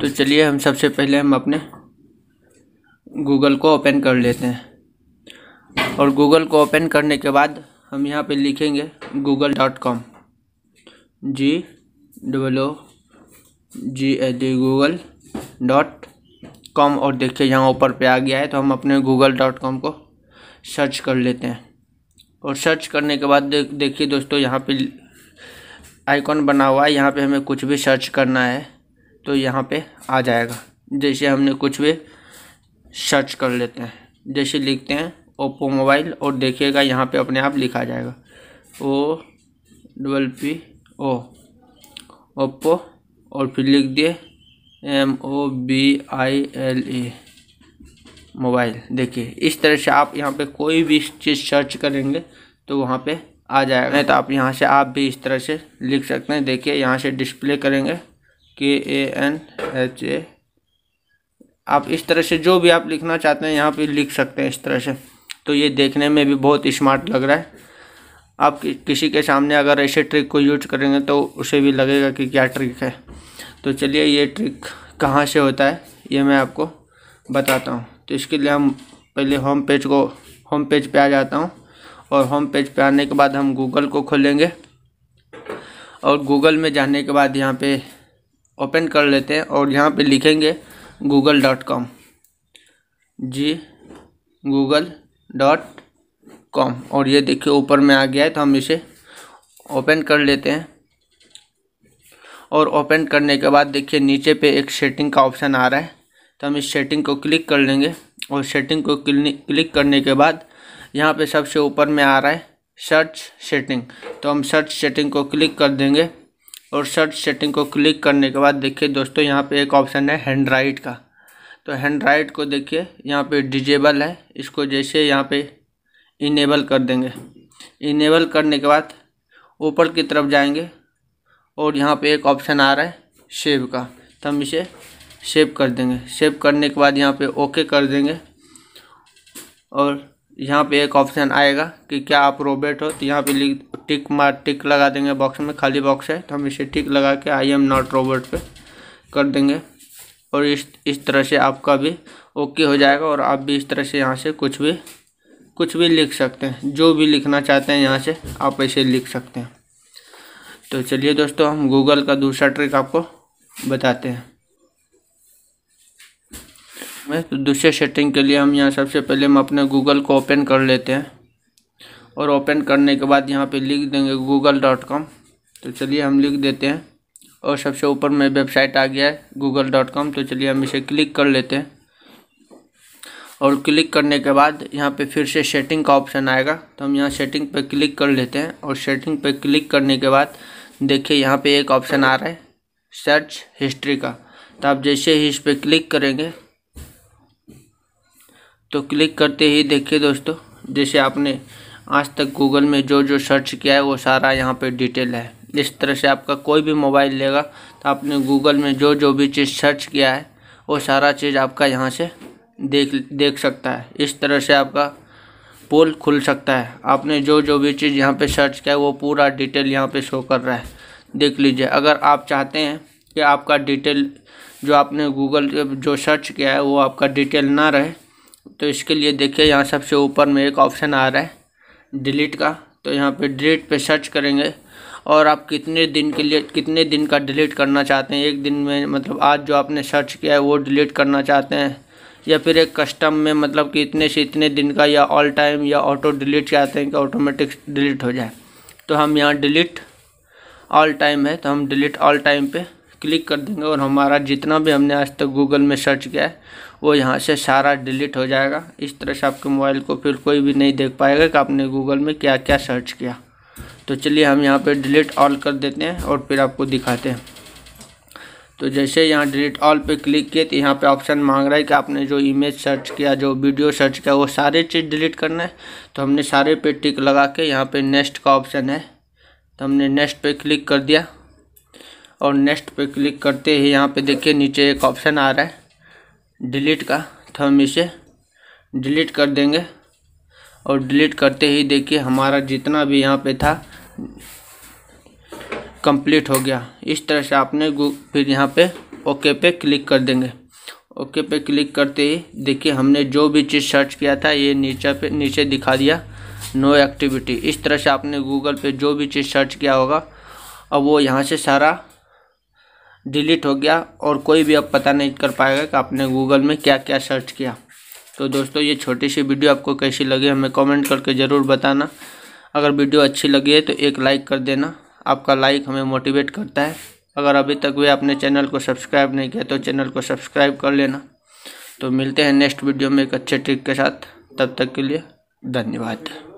तो चलिए हम सबसे पहले हम अपने गूगल को ओपन कर लेते हैं और गूगल को ओपन करने के बाद हम यहाँ पे लिखेंगे Google dot com G double O G A D Google dot com और देखिए यहाँ ऊपर पे आ गया है तो हम अपने गूगल डॉट कॉम को सर्च कर लेते हैं और सर्च करने के बाद देखिए दोस्तों यहाँ पे आइकॉन बना हुआ है यहाँ पे हमें कुछ भी सर्च करना है तो यहाँ पे आ जाएगा जैसे हमने कुछ भी सर्च कर लेते हैं जैसे लिखते हैं ओप्पो मोबाइल और देखिएगा यहाँ पे अपने आप लिखा जाएगा O double P O Oppo और फिर लिख दिए M O B I L E mobile देखिए इस तरह से आप यहाँ पे कोई भी चीज़ सर्च करेंगे तो वहाँ पे आ जाएगा नहीं तो आप यहाँ से आप भी इस तरह से लिख सकते हैं देखिए यहाँ से डिस्प्ले करेंगे के ए एन एच ए आप इस तरह से जो भी आप लिखना चाहते हैं यहाँ पे लिख सकते हैं इस तरह से तो ये देखने में भी बहुत स्मार्ट लग रहा है आप कि, किसी के सामने अगर ऐसे ट्रिक को यूज करेंगे तो उसे भी लगेगा कि क्या ट्रिक है तो चलिए ये ट्रिक कहाँ से होता है ये मैं आपको बताता हूँ तो इसके लिए हम पहले होम पेज को होम पेज पे आ जाता हूँ और होम पेज पे आने के बाद हम गूगल को खोलेंगे और गूगल में जाने के बाद यहाँ पे ओपन कर लेते हैं और यहाँ पे लिखेंगे Google dot com G Google dot com और ये देखिए ऊपर में आ गया है तो हम इसे ओपन कर लेते हैं और ओपन करने के बाद देखिए नीचे पे एक सेटिंग का ऑप्शन आ रहा है तो हम इस सेटिंग को क्लिक कर लेंगे और सेटिंग को क्लिक करने के बाद यहाँ पे सबसे ऊपर में आ रहा है सर्च सेटिंग तो हम सर्च सेटिंग को क्लिक कर देंगे और सर्च सेटिंग को क्लिक करने के बाद देखिए दोस्तों यहाँ पे एक ऑप्शन है हैंड राइट का तो हैंड राइट को देखिए यहाँ पे डिजेबल है इसको जैसे यहाँ पे इनेबल कर देंगे इनेबल करने के बाद ऊपर की तरफ जाएंगे और यहाँ पे एक ऑप्शन आ रहा है सेव का तो हम इसे सेव कर देंगे सेव करने के बाद यहाँ पर ओके कर देंगे और यहाँ पे एक ऑप्शन आएगा कि क्या आप रोबोट हो तो यहाँ पे लिख टिक मार टिक लगा देंगे बॉक्स में खाली बॉक्स है तो हम इसे टिक लगा के आई एम नॉट रोबोट पे कर देंगे और इस इस तरह से आपका भी ओके हो जाएगा और आप भी इस तरह से यहाँ से कुछ भी कुछ भी लिख सकते हैं जो भी लिखना चाहते हैं यहाँ से आप ऐसे लिख सकते हैं तो चलिए दोस्तों हम गूगल का दूसरा ट्रिक आपको बताते हैं में तो दूसरे सेटिंग के लिए हम यहाँ सबसे पहले हम अपने गूगल को ओपन कर लेते हैं और ओपन करने के बाद यहाँ पे लिख देंगे गूगल डॉट कॉम तो चलिए हम लिख देते हैं और सबसे ऊपर में वेबसाइट आ गया है गूगल डॉट कॉम तो चलिए हम इसे क्लिक कर लेते हैं और क्लिक करने के बाद यहाँ पे फिर से सेटिंग का ऑप्शन आएगा तो हम यहाँ सेटिंग पे क्लिक कर लेते हैं और सेटिंग पे क्लिक करने के बाद देखिए यहाँ पे एक ऑप्शन आ रहा है सर्च हिस्ट्री का तो आप जैसे ही इस पर क्लिक करेंगे तो क्लिक करते ही देखिए दोस्तों जैसे आपने आज तक गूगल में जो जो सर्च किया है वो सारा यहाँ पे डिटेल है इस तरह से आपका कोई भी मोबाइल लेगा तो आपने गूगल में जो जो भी चीज़ सर्च किया है वो सारा चीज़ आपका यहाँ से देख देख सकता है इस तरह से आपका पोल खुल सकता है आपने जो जो भी चीज़ यहाँ पे सर्च किया है वो पूरा डिटेल यहाँ पे शो कर रहा है देख लीजिए अगर आप चाहते हैं कि आपका डिटेल जो आपने गूगल जो सर्च किया है वो आपका डिटेल ना रहे तो इसके लिए देखिए यहाँ सबसे ऊपर में एक ऑप्शन आ रहा है डिलीट का तो यहाँ पे डिलीट पे सर्च करेंगे और आप कितने दिन के लिए कितने दिन का डिलीट करना चाहते हैं एक दिन में मतलब आज जो आपने सर्च किया है वो डिलीट करना चाहते हैं या फिर एक कस्टम में मतलब कि इतने से इतने दिन का या ऑल टाइम या ऑटो डिलीट चाहते हैं कि ऑटोमेटिक डिलीट हो जाए तो हम यहाँ डिलीट ऑल टाइम है तो हम डिलीट ऑल टाइम पर क्लिक कर देंगे और हमारा जितना भी हमने आज तक गूगल में सर्च किया है वो यहाँ से सारा डिलीट हो जाएगा इस तरह से आपके मोबाइल को फिर कोई भी नहीं देख पाएगा कि आपने गूगल में क्या क्या सर्च किया तो चलिए हम यहाँ पर डिलीट ऑल कर देते हैं और फिर आपको दिखाते हैं तो जैसे यहाँ डिलीट ऑल पे क्लिक किए तो यहाँ पे ऑप्शन मांग रहा है कि आपने जो इमेज सर्च किया जो वीडियो सर्च किया वो सारे चीज़ डिलीट करना है तो हमने सारे पे टिक लगा के यहाँ पे नेक्स्ट का ऑप्शन है तो हमने नेक्स्ट पे क्लिक कर दिया और नेक्स्ट पे क्लिक करते ही यहाँ पे देखिए नीचे एक ऑप्शन आ रहा है डिलीट का तो हम इसे डिलीट कर देंगे और डिलीट करते ही देखिए हमारा जितना भी यहाँ पे था कंप्लीट हो गया इस तरह से आपने फिर यहाँ पे ओके पे क्लिक कर देंगे ओके पे क्लिक करते ही देखिए हमने जो भी चीज़ सर्च किया था ये नीचे पे नीचे दिखा दिया नो एक्टिविटी इस तरह से आपने गूगल पे जो भी चीज़ सर्च किया होगा अब वो यहाँ से सारा डिलीट हो गया और कोई भी अब पता नहीं कर पाएगा कि आपने गूगल में क्या क्या सर्च किया तो दोस्तों ये छोटी सी वीडियो आपको कैसी लगी हमें कमेंट करके ज़रूर बताना अगर वीडियो अच्छी लगी है तो एक लाइक कर देना आपका लाइक हमें मोटिवेट करता है अगर अभी तक भी आपने चैनल को सब्सक्राइब नहीं किया तो चैनल को सब्सक्राइब कर लेना तो मिलते हैं नेक्स्ट वीडियो में एक अच्छे ट्रिक के साथ तब तक के लिए धन्यवाद